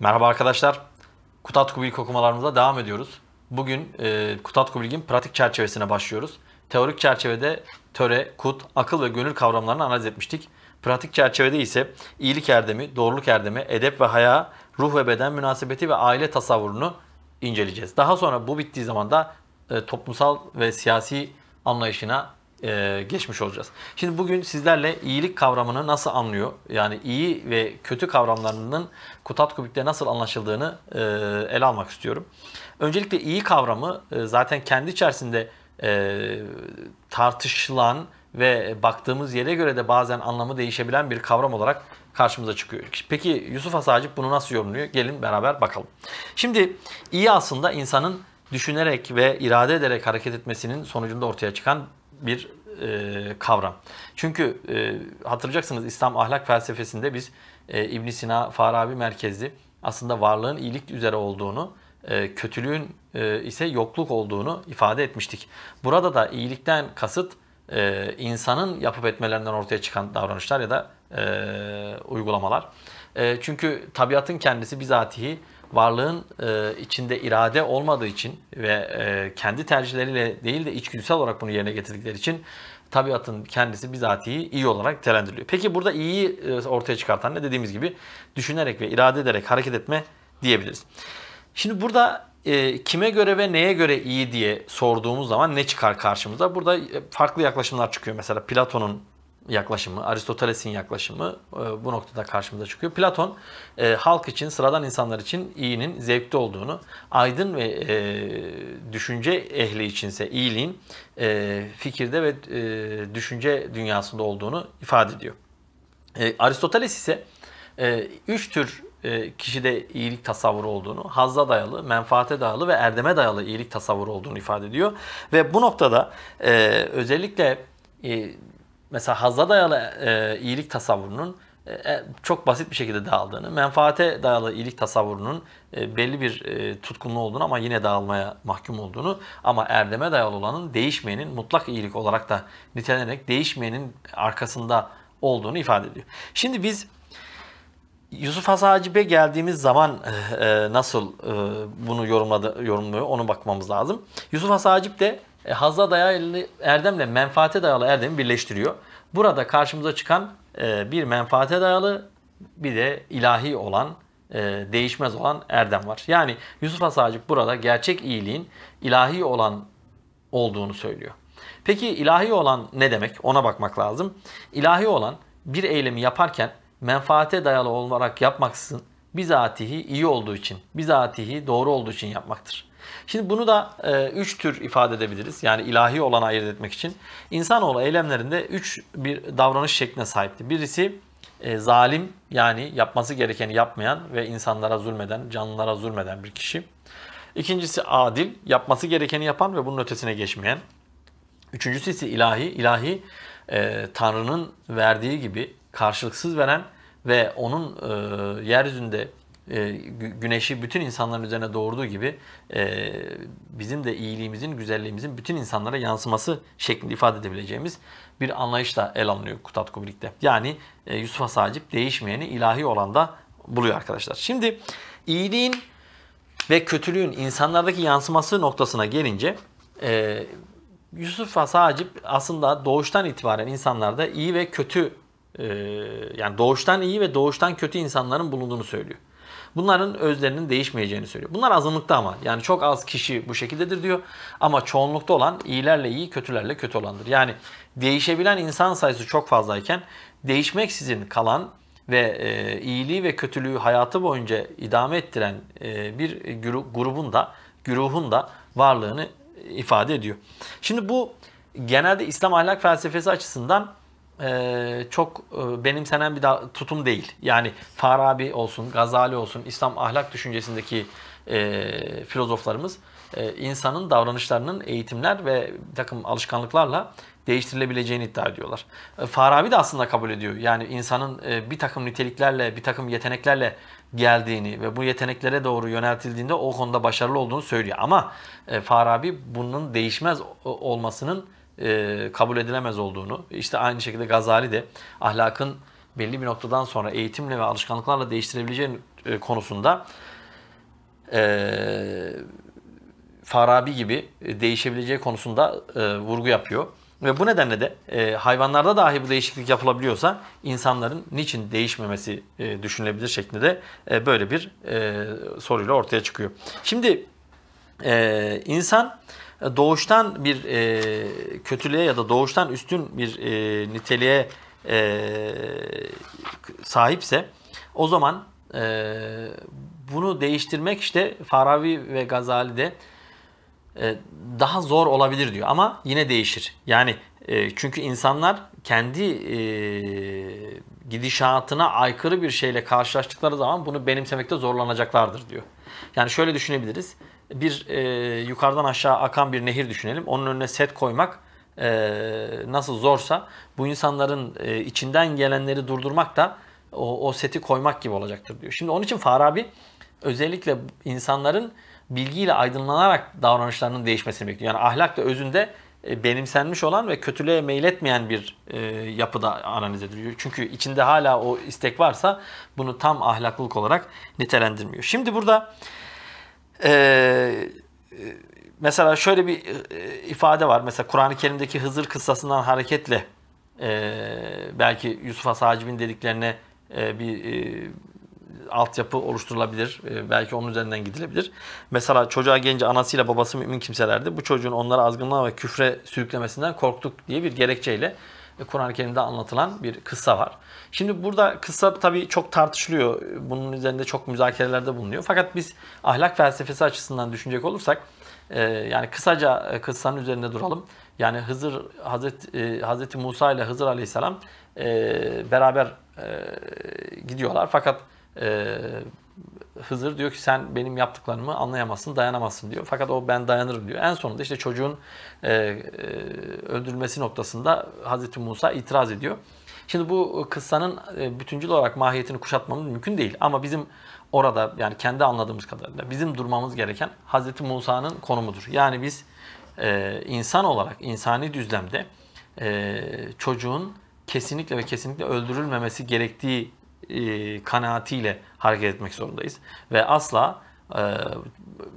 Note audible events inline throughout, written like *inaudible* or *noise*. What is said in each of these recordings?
Merhaba arkadaşlar. Kutatku Bilgi okumalarımıza devam ediyoruz. Bugün e, Kutatku Bilgi'nin pratik çerçevesine başlıyoruz. Teorik çerçevede töre, kut, akıl ve gönül kavramlarını analiz etmiştik. Pratik çerçevede ise iyilik erdemi, doğruluk erdemi, edep ve haya, ruh ve beden münasebeti ve aile tasavvurunu inceleyeceğiz. Daha sonra bu bittiği zaman da e, toplumsal ve siyasi anlayışına e, geçmiş olacağız. Şimdi bugün sizlerle iyilik kavramını nasıl anlıyor? Yani iyi ve kötü kavramlarının kutat kubikte nasıl anlaşıldığını e, ele almak istiyorum. Öncelikle iyi kavramı e, zaten kendi içerisinde e, tartışılan ve baktığımız yere göre de bazen anlamı değişebilen bir kavram olarak karşımıza çıkıyor. Peki Yusuf Asacip bunu nasıl yorumluyor? Gelin beraber bakalım. Şimdi iyi aslında insanın düşünerek ve irade ederek hareket etmesinin sonucunda ortaya çıkan bir e, kavram. Çünkü e, hatırlayacaksınız İslam ahlak felsefesinde biz e, ibn Sina, Farabi merkezli aslında varlığın iyilik üzere olduğunu, e, kötülüğün e, ise yokluk olduğunu ifade etmiştik. Burada da iyilikten kasıt e, insanın yapıp etmelerinden ortaya çıkan davranışlar ya da e, uygulamalar. E, çünkü tabiatın kendisi bizatihi varlığın e, içinde irade olmadığı için ve e, kendi tercihleriyle değil de içgüdüsel olarak bunu yerine getirdikleri için tabiatın kendisi bizatihi iyi olarak telendiriyor. Peki burada iyiyi e, ortaya çıkartan ne? Dediğimiz gibi düşünerek ve irade ederek hareket etme diyebiliriz. Şimdi burada e, kime göre ve neye göre iyi diye sorduğumuz zaman ne çıkar karşımıza? Burada e, farklı yaklaşımlar çıkıyor. Mesela Platon'un yaklaşımı, Aristoteles'in yaklaşımı e, bu noktada karşımıza çıkıyor. Platon e, halk için, sıradan insanlar için iyinin zevkte olduğunu, aydın ve e, düşünce ehli içinse iyiliğin e, fikirde ve düşünce dünyasında olduğunu ifade ediyor. Aristoteles ise üç tür e, kişide iyilik tasavvuru olduğunu, hazza dayalı, menfaate dayalı ve erdeme dayalı iyilik tasavvuru olduğunu ifade ediyor. Ve bu noktada özellikle mesela hazza dayalı e, iyilik tasavvurunun e, e, çok basit bir şekilde dağıldığını, menfaate dayalı iyilik tasavvurunun e, belli bir e, tutkunluğu olduğunu ama yine dağılmaya mahkum olduğunu ama erdeme dayalı olanın değişmeyenin mutlak iyilik olarak da nitelenerek değişmeyenin arkasında olduğunu ifade ediyor. Şimdi biz Yusuf Has Hacib'e geldiğimiz zaman e, e, nasıl e, bunu yorumladı, yorumluyor onu bakmamız lazım. Yusuf Has Hacib de e, hazza dayalı erdemle menfaate dayalı erdemi birleştiriyor. Burada karşımıza çıkan e, bir menfaate dayalı bir de ilahi olan e, değişmez olan erdem var. Yani Yusuf Asacık burada gerçek iyiliğin ilahi olan olduğunu söylüyor. Peki ilahi olan ne demek? Ona bakmak lazım. İlahi olan bir eylemi yaparken menfaate dayalı olarak yapmaksızın bizatihi iyi olduğu için, bizatihi doğru olduğu için yapmaktır. Şimdi bunu da e, üç tür ifade edebiliriz. Yani ilahi olanı ayırt etmek için. İnsanoğlu eylemlerinde üç bir davranış şekline sahipti. Birisi e, zalim yani yapması gerekeni yapmayan ve insanlara zulmeden, canlılara zulmeden bir kişi. İkincisi adil, yapması gerekeni yapan ve bunun ötesine geçmeyen. Üçüncüsü ise ilahi, ilahi e, Tanrı'nın verdiği gibi karşılıksız veren ve onun e, yeryüzünde e, güneşi bütün insanların üzerine doğurduğu gibi e, bizim de iyiliğimizin, güzelliğimizin bütün insanlara yansıması şeklinde ifade edebileceğimiz bir anlayışla el alınıyor Kutat Kubrik'te. Yani Yusuf e, Yusuf'a değişmeyeni ilahi olan da buluyor arkadaşlar. Şimdi iyiliğin ve kötülüğün insanlardaki yansıması noktasına gelince Yusuf Hasacip aslında doğuştan itibaren insanlarda iyi ve kötü yani doğuştan iyi ve doğuştan kötü insanların bulunduğunu söylüyor. Bunların özlerinin değişmeyeceğini söylüyor. Bunlar azınlıkta ama. Yani çok az kişi bu şekildedir diyor. Ama çoğunlukta olan iyilerle iyi, kötülerle kötü olandır. Yani değişebilen insan sayısı çok fazlayken değişmek sizin kalan ve e, iyiliği ve kötülüğü hayatı boyunca idame ettiren e, bir gru, grubun da, güruhun da varlığını ifade ediyor. Şimdi bu genelde İslam ahlak felsefesi açısından e, çok e, benimsenen bir tutum değil. Yani Farabi olsun, Gazali olsun, İslam ahlak düşüncesindeki e, filozoflarımız e, insanın davranışlarının eğitimler ve bir takım alışkanlıklarla değiştirilebileceğini iddia ediyorlar. E, Farabi de aslında kabul ediyor. Yani insanın e, bir takım niteliklerle, bir takım yeteneklerle geldiğini ve bu yeteneklere doğru yöneltildiğinde o konuda başarılı olduğunu söylüyor. Ama e, Farabi bunun değişmez olmasının e, kabul edilemez olduğunu, işte aynı şekilde Gazali de ahlakın belli bir noktadan sonra eğitimle ve alışkanlıklarla değiştirebileceği e, konusunda e, Farabi gibi değişebileceği konusunda e, vurgu yapıyor. Ve bu nedenle de e, hayvanlarda dahi bu değişiklik yapılabiliyorsa insanların niçin değişmemesi e, düşünülebilir şeklinde de e, böyle bir e, soruyla ortaya çıkıyor. Şimdi e, insan doğuştan bir e, kötülüğe ya da doğuştan üstün bir e, niteliğe e, sahipse o zaman e, bunu değiştirmek işte Farabi ve Gazali'de e, daha zor olabilir diyor ama yine değişir. Yani e, çünkü insanlar kendi e, gidişatına aykırı bir şeyle karşılaştıkları zaman bunu benimsemekte zorlanacaklardır diyor. Yani şöyle düşünebiliriz bir e, yukarıdan aşağı akan bir nehir düşünelim. Onun önüne set koymak e, nasıl zorsa bu insanların e, içinden gelenleri durdurmak da o, o seti koymak gibi olacaktır diyor. Şimdi onun için Farabi özellikle insanların bilgiyle aydınlanarak davranışlarının değişmesini bekliyor. Yani ahlak da özünde e, benimsenmiş olan ve kötülüğe meyletmeyen bir e, yapıda analiz ediliyor. Çünkü içinde hala o istek varsa bunu tam ahlaklılık olarak nitelendirmiyor. Şimdi burada e, mesela şöyle bir e, ifade var. Mesela Kur'an-ı Kerim'deki Hızır kıssasından hareketle e, belki Yusuf Has Hacib'in dediklerine e, bir e, altyapı oluşturulabilir. E, belki onun üzerinden gidilebilir. Mesela çocuğa gelince anasıyla babası mümin kimselerdi. Bu çocuğun onlara azgınlığa ve küfre sürüklemesinden korktuk diye bir gerekçeyle e, Kur'an-ı Kerim'de anlatılan bir kıssa var. Şimdi burada kısa tabii çok tartışılıyor. Bunun üzerinde çok müzakerelerde bulunuyor. Fakat biz ahlak felsefesi açısından düşünecek olursak e, yani kısaca e, kıssanın üzerinde duralım. Yani Hızır Hazreti, e, Hazreti Musa ile Hızır Aleyhisselam beraber gidiyorlar. Fakat e, Hızır diyor ki sen benim yaptıklarımı anlayamazsın, dayanamazsın diyor. Fakat o ben dayanırım diyor. En sonunda işte çocuğun öldürülmesi noktasında Hazreti Musa itiraz ediyor. Şimdi bu e, kıssanın e, bütüncül olarak mahiyetini kuşatmamız mümkün değil. Ama bizim orada yani kendi anladığımız kadarıyla bizim durmamız gereken Hz. Musa'nın konumudur. Yani biz e, insan olarak, insani düzlemde çocuğun kesinlikle ve kesinlikle öldürülmemesi gerektiği e, kanaatiyle hareket etmek zorundayız. Ve asla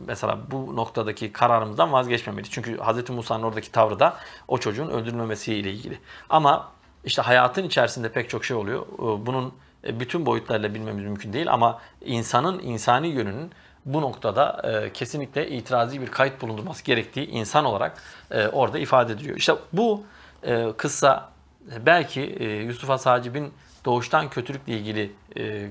mesela bu noktadaki kararımızdan vazgeçmemeliyiz. Çünkü Hz. Musa'nın oradaki tavrı da o çocuğun öldürülmemesiyle ilgili. Ama işte hayatın içerisinde pek çok şey oluyor. Ee, bunun e, bütün boyutlarıyla bilmemiz mümkün değil ama insanın insani yönünün bu noktada e, kesinlikle itirazi bir kayıt bulundurması gerektiği insan olarak e, orada ifade ediliyor. İşte bu e, kıssa e, belki e, Yusuf Has doğuştan kötülükle ilgili e,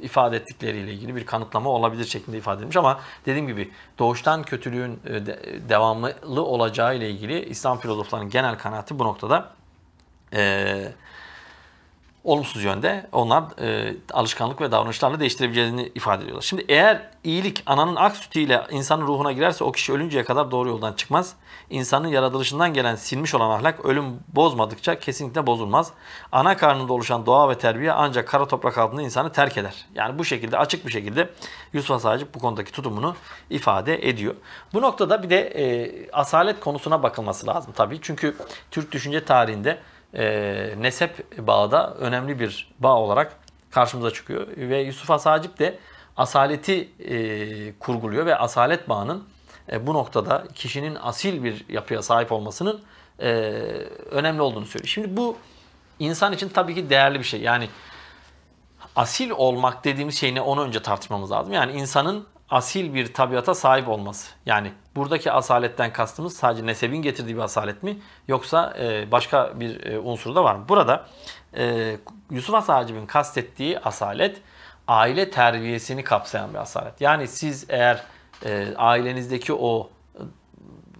ifade ettikleriyle ilgili bir kanıtlama olabilir şeklinde ifade edilmiş ama dediğim gibi doğuştan kötülüğün e, devamlı olacağı ile ilgili İslam filozoflarının genel kanaati bu noktada e, olumsuz yönde onlar e, alışkanlık ve davranışlarla değiştirebileceğini ifade ediyorlar. Şimdi eğer iyilik ananın ak sütüyle insanın ruhuna girerse o kişi ölünceye kadar doğru yoldan çıkmaz. İnsanın yaratılışından gelen silmiş olan ahlak ölüm bozmadıkça kesinlikle bozulmaz. Ana karnında oluşan doğa ve terbiye ancak kara toprak altında insanı terk eder. Yani bu şekilde açık bir şekilde Yusuf Asacık bu konudaki tutumunu ifade ediyor. Bu noktada bir de e, asalet konusuna bakılması lazım tabii. Çünkü Türk düşünce tarihinde e, nesep bağda önemli bir bağ olarak karşımıza çıkıyor. Ve Yusuf Asacip de asaleti e, kurguluyor ve asalet bağının e, bu noktada kişinin asil bir yapıya sahip olmasının e, önemli olduğunu söylüyor. Şimdi bu insan için tabii ki değerli bir şey. Yani asil olmak dediğimiz şey ne onu önce tartışmamız lazım. Yani insanın asil bir tabiata sahip olması. Yani buradaki asaletten kastımız sadece nesebin getirdiği bir asalet mi yoksa e, başka bir e, unsur da var mı? Burada e, Yusuf Asacib'in kastettiği asalet aile terbiyesini kapsayan bir asalet. Yani siz eğer e, ailenizdeki o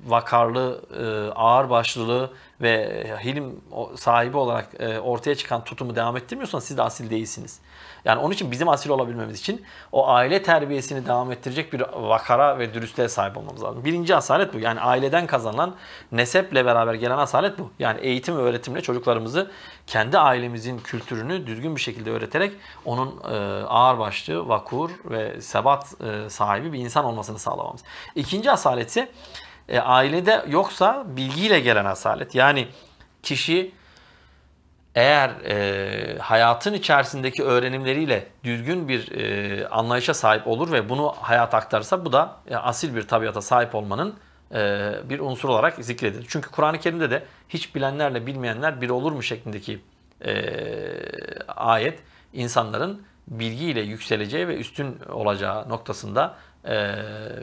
vakarlı, e, ağır başlılığı ve hilim e, sahibi olarak e, ortaya çıkan tutumu devam ettirmiyorsanız siz de asil değilsiniz. Yani onun için bizim asil olabilmemiz için o aile terbiyesini devam ettirecek bir vakara ve dürüstlüğe sahip olmamız lazım. Birinci asalet bu. Yani aileden kazanılan neseple beraber gelen asalet bu. Yani eğitim ve öğretimle çocuklarımızı kendi ailemizin kültürünü düzgün bir şekilde öğreterek onun ağır başlı, vakur ve sebat sahibi bir insan olmasını sağlamamız. İkinci asalet ise e, ailede yoksa bilgiyle gelen asalet. Yani kişi eğer e, hayatın içerisindeki öğrenimleriyle düzgün bir e, anlayışa sahip olur ve bunu hayat aktarsa bu da e, asil bir tabiata sahip olmanın e, bir unsur olarak zikredilir. Çünkü Kur'an-ı Kerim'de de hiç bilenlerle bilmeyenler bir olur mu şeklindeki e, ayet insanların bilgiyle yükseleceği ve üstün olacağı noktasında e,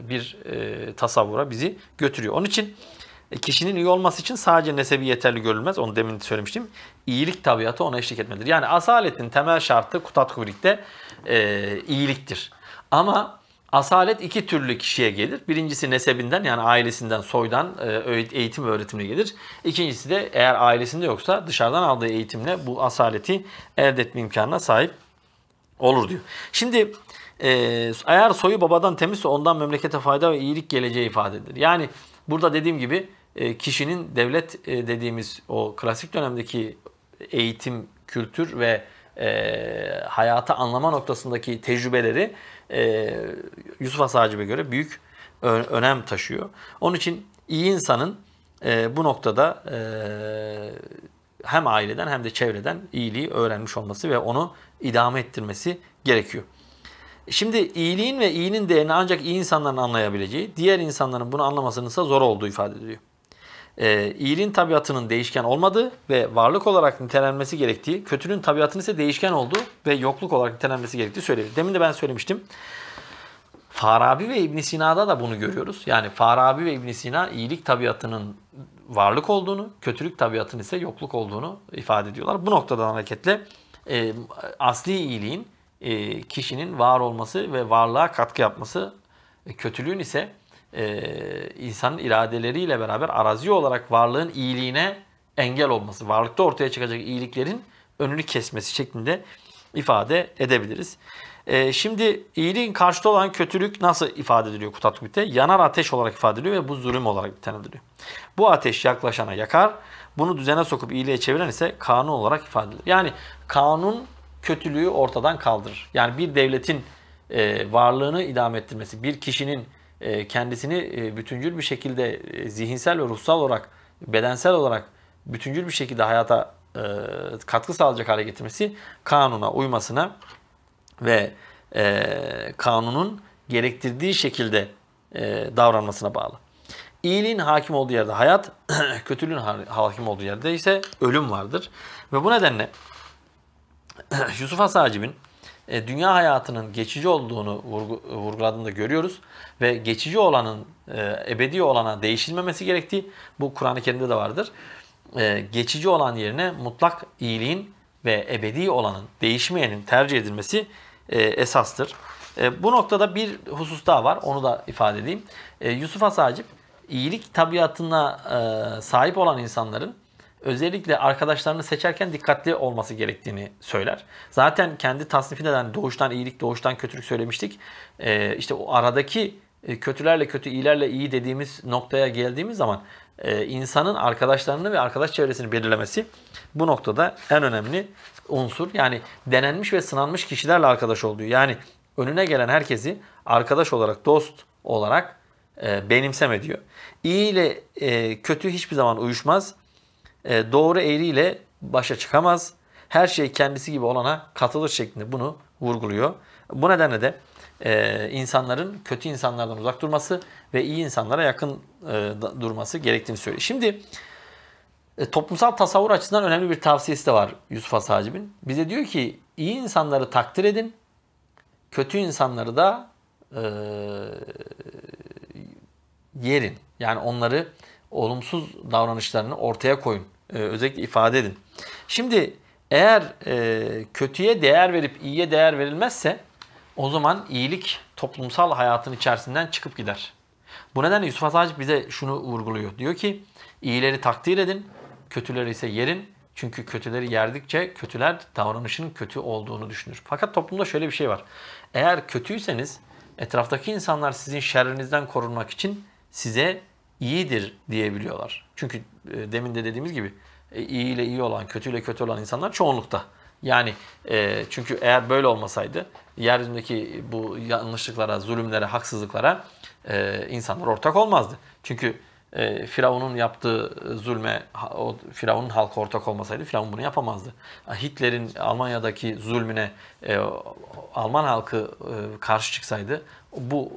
bir e, tasavvura bizi götürüyor. Onun için e, kişinin iyi olması için sadece nesebi yeterli görülmez. Onu demin söylemiştim. İyilik tabiatı ona eşlik etmelidir. Yani asaletin temel şartı Kutat Kubrik'te iyiliktir. Ama asalet iki türlü kişiye gelir. Birincisi nesebinden yani ailesinden, soydan eğitim ve öğretimle gelir. İkincisi de eğer ailesinde yoksa dışarıdan aldığı eğitimle bu asaleti elde etme imkanına sahip olur diyor. Şimdi e, eğer soyu babadan temizse ondan memlekete fayda ve iyilik geleceği ifadedir. Yani burada dediğim gibi e, kişinin devlet e, dediğimiz o klasik dönemdeki eğitim, kültür ve e, hayatı anlama noktasındaki tecrübeleri e, Yusuf Has Hacib'e göre büyük önem taşıyor. Onun için iyi insanın e, bu noktada e, hem aileden hem de çevreden iyiliği öğrenmiş olması ve onu idame ettirmesi gerekiyor. Şimdi iyiliğin ve iyinin değerini ancak iyi insanların anlayabileceği, diğer insanların bunu anlamasının ise zor olduğu ifade ediyor. E, ee, iyiliğin tabiatının değişken olmadığı ve varlık olarak nitelenmesi gerektiği, kötünün tabiatının ise değişken olduğu ve yokluk olarak nitelenmesi gerektiği söyleniyor. Demin de ben söylemiştim. Farabi ve İbn Sina'da da bunu görüyoruz. Yani Farabi ve İbn Sina iyilik tabiatının varlık olduğunu, kötülük tabiatının ise yokluk olduğunu ifade ediyorlar. Bu noktadan hareketle e, asli iyiliğin e, kişinin var olması ve varlığa katkı yapması, e, kötülüğün ise e, insanın iradeleriyle beraber arazi olarak varlığın iyiliğine engel olması, varlıkta ortaya çıkacak iyiliklerin önünü kesmesi şeklinde ifade edebiliriz. E, şimdi iyiliğin karşıtı olan kötülük nasıl ifade ediliyor Kutatbük'te? Yanar ateş olarak ifade ediliyor ve bu zulüm olarak tanımlanıyor. Bu ateş yaklaşana yakar, bunu düzene sokup iyiliğe çeviren ise kanun olarak ifade edilir. Yani kanun kötülüğü ortadan kaldırır. Yani bir devletin e, varlığını idame ettirmesi, bir kişinin e, kendisini e, bütüncül bir şekilde e, zihinsel ve ruhsal olarak, bedensel olarak bütüncül bir şekilde hayata e, katkı sağlayacak hale getirmesi kanuna uymasına ve e, kanunun gerektirdiği şekilde e, davranmasına bağlı. İyiliğin hakim olduğu yerde hayat, *clears throat* kötülüğün hakim olduğu yerde ise ölüm vardır. Ve bu nedenle *clears throat* Yusuf Hasacim'in e, dünya hayatının geçici olduğunu vurgu, vurguladığını görüyoruz. Ve geçici olanın e, ebedi olana değişilmemesi gerektiği bu Kur'an-ı Kerim'de de vardır. E, geçici olan yerine mutlak iyiliğin ve ebedi olanın, değişmeyenin tercih edilmesi e, esastır. E, bu noktada bir husus daha var. Onu da ifade edeyim. E, Yusuf Asacip iyilik tabiatına e, sahip olan insanların özellikle arkadaşlarını seçerken dikkatli olması gerektiğini söyler. Zaten kendi tasnifinde de hani doğuştan iyilik, doğuştan kötülük söylemiştik. Ee, işte o aradaki e, kötülerle kötü, iyilerle iyi dediğimiz noktaya geldiğimiz zaman e, insanın arkadaşlarını ve arkadaş çevresini belirlemesi bu noktada en önemli unsur. Yani denenmiş ve sınanmış kişilerle arkadaş olduğu. Yani önüne gelen herkesi arkadaş olarak, dost olarak e, benimseme diyor. İyi ile e, kötü hiçbir zaman uyuşmaz. E, doğru eğriyle başa çıkamaz. Her şey kendisi gibi olana katılır şeklinde bunu vurguluyor. Bu nedenle de e, insanların kötü insanlardan uzak durması ve iyi insanlara yakın e, durması gerektiğini söylüyor. Şimdi e, toplumsal tasavvur açısından önemli bir tavsiyesi de var Yusuf Has Bize diyor ki iyi insanları takdir edin, kötü insanları da e, yerin. Yani onları olumsuz davranışlarını ortaya koyun. E, özellikle ifade edin. Şimdi eğer e, kötüye değer verip iyiye değer verilmezse o zaman iyilik toplumsal hayatın içerisinden çıkıp gider. Bu nedenle Yusuf Atacı bize şunu vurguluyor. Diyor ki iyileri takdir edin, kötüleri ise yerin. Çünkü kötüleri yerdikçe kötüler davranışın kötü olduğunu düşünür. Fakat toplumda şöyle bir şey var. Eğer kötüyseniz etraftaki insanlar sizin şerrinizden korunmak için size iyidir diyebiliyorlar. Çünkü e, demin de dediğimiz gibi e, iyi ile iyi olan, kötü ile kötü olan insanlar çoğunlukta. Yani e, çünkü eğer böyle olmasaydı yeryüzündeki bu yanlışlıklara, zulümlere, haksızlıklara insanlar ortak olmazdı. Çünkü Firavun'un yaptığı zulme, o Firavun'un halkı ortak olmasaydı Firavun bunu yapamazdı. Hitler'in Almanya'daki zulmüne Alman halkı karşı çıksaydı bu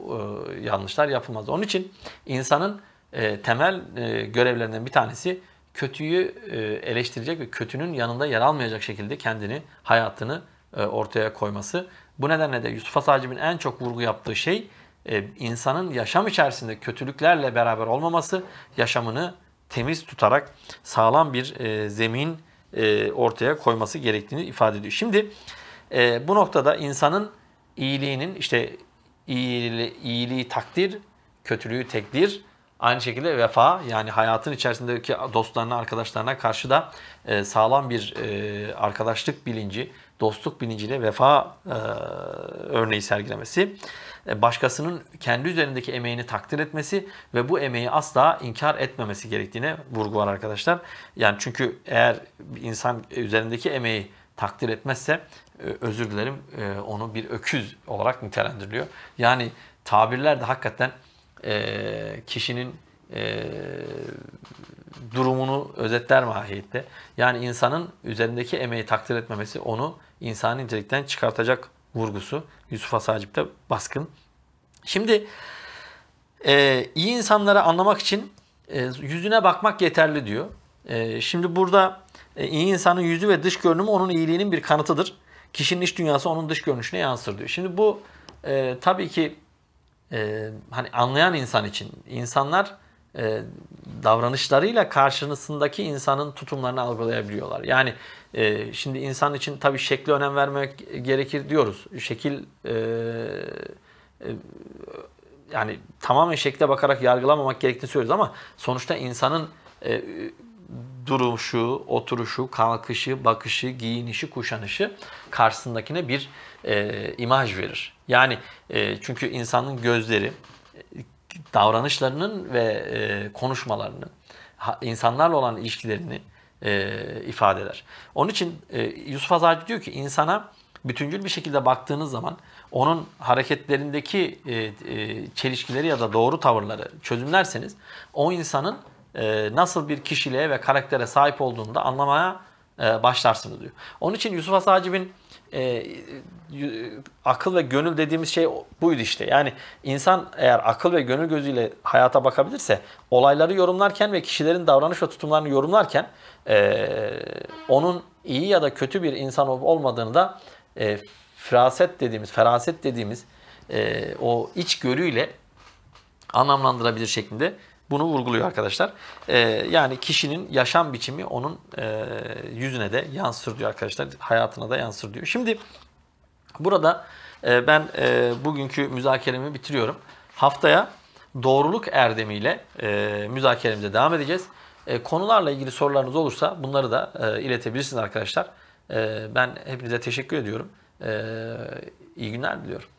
yanlışlar yapılmazdı. Onun için insanın e, temel e, görevlerinden bir tanesi kötüyü e, eleştirecek ve kötünün yanında yer almayacak şekilde kendini, hayatını e, ortaya koyması. Bu nedenle de Yusuf Asacib'in en çok vurgu yaptığı şey e, insanın yaşam içerisinde kötülüklerle beraber olmaması, yaşamını temiz tutarak sağlam bir e, zemin e, ortaya koyması gerektiğini ifade ediyor. Şimdi e, bu noktada insanın iyiliğinin işte iyili, iyiliği takdir, kötülüğü tekdir, Aynı şekilde vefa yani hayatın içerisindeki dostlarına, arkadaşlarına karşı da e, sağlam bir e, arkadaşlık bilinci, dostluk bilinciyle vefa e, örneği sergilemesi, e, başkasının kendi üzerindeki emeğini takdir etmesi ve bu emeği asla inkar etmemesi gerektiğine vurgu var arkadaşlar. Yani çünkü eğer insan üzerindeki emeği takdir etmezse e, özür dilerim e, onu bir öküz olarak nitelendiriliyor. Yani tabirler de hakikaten e, kişinin e, durumunu özetler mahiyette. Yani insanın üzerindeki emeği takdir etmemesi onu insani incelikten çıkartacak vurgusu Yusuf Asacip'te baskın. Şimdi e, iyi insanları anlamak için e, yüzüne bakmak yeterli diyor. E, şimdi burada e, iyi insanın yüzü ve dış görünümü onun iyiliğinin bir kanıtıdır. Kişinin iç dünyası onun dış görünüşüne yansır diyor. Şimdi bu e, tabii ki e, hani anlayan insan için insanlar e, davranışlarıyla karşısındaki insanın tutumlarını algılayabiliyorlar. Yani e, şimdi insan için tabi şekli önem vermek gerekir diyoruz. Şekil e, e, yani tamamen şekle bakarak yargılamamak gerektiğini söylüyoruz ama sonuçta insanın e, duruşu, oturuşu, kalkışı, bakışı, giyinişi, kuşanışı karşısındakine bir e, imaj verir. Yani e, çünkü insanın gözleri davranışlarının ve e, konuşmalarını, insanlarla olan ilişkilerini e, ifade eder. Onun için e, Yusuf Azarcı diyor ki insana bütüncül bir şekilde baktığınız zaman onun hareketlerindeki e, e, çelişkileri ya da doğru tavırları çözümlerseniz o insanın e, nasıl bir kişiliğe ve karaktere sahip olduğunu da anlamaya e, başlarsınız diyor. Onun için Yusuf Asacib'in e, akıl ve gönül dediğimiz şey buydu işte. Yani insan eğer akıl ve gönül gözüyle hayata bakabilirse olayları yorumlarken ve kişilerin davranış ve tutumlarını yorumlarken e, onun iyi ya da kötü bir insan olmadığını da e, firaset dediğimiz, feraset dediğimiz e, o içgörüyle anlamlandırabilir şeklinde bunu vurguluyor arkadaşlar. E, yani kişinin yaşam biçimi onun e, yüzüne de yansır diyor arkadaşlar. Hayatına da yansır diyor. Şimdi burada e, ben e, bugünkü müzakeremi bitiriyorum. Haftaya doğruluk erdemiyle e, müzakeremize devam edeceğiz. E, konularla ilgili sorularınız olursa bunları da e, iletebilirsiniz arkadaşlar. E, ben hepinize teşekkür ediyorum. E, iyi günler diliyorum.